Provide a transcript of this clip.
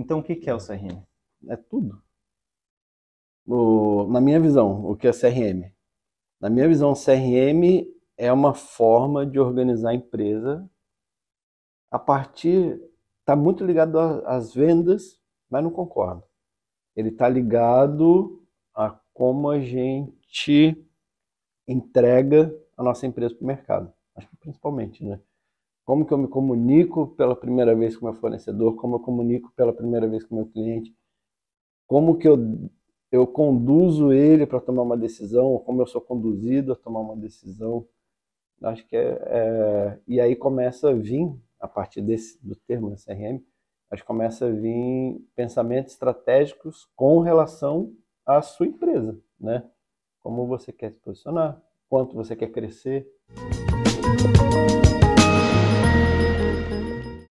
Então, o que, que é o é. CRM? É tudo. O, na minha visão, o que é CRM? Na minha visão, CRM é uma forma de organizar a empresa a partir. Está muito ligado às vendas, mas não concordo. Ele está ligado a como a gente entrega a nossa empresa para o mercado. Acho que principalmente, né? Como que eu me comunico pela primeira vez com meu fornecedor? Como eu comunico pela primeira vez com meu cliente? Como que eu, eu conduzo ele para tomar uma decisão? Como eu sou conduzido a tomar uma decisão? Acho que é, é e aí começa a vir a partir desse do termo CRM, acho que começa a vir pensamentos estratégicos com relação à sua empresa, né? Como você quer se posicionar, quanto você quer crescer.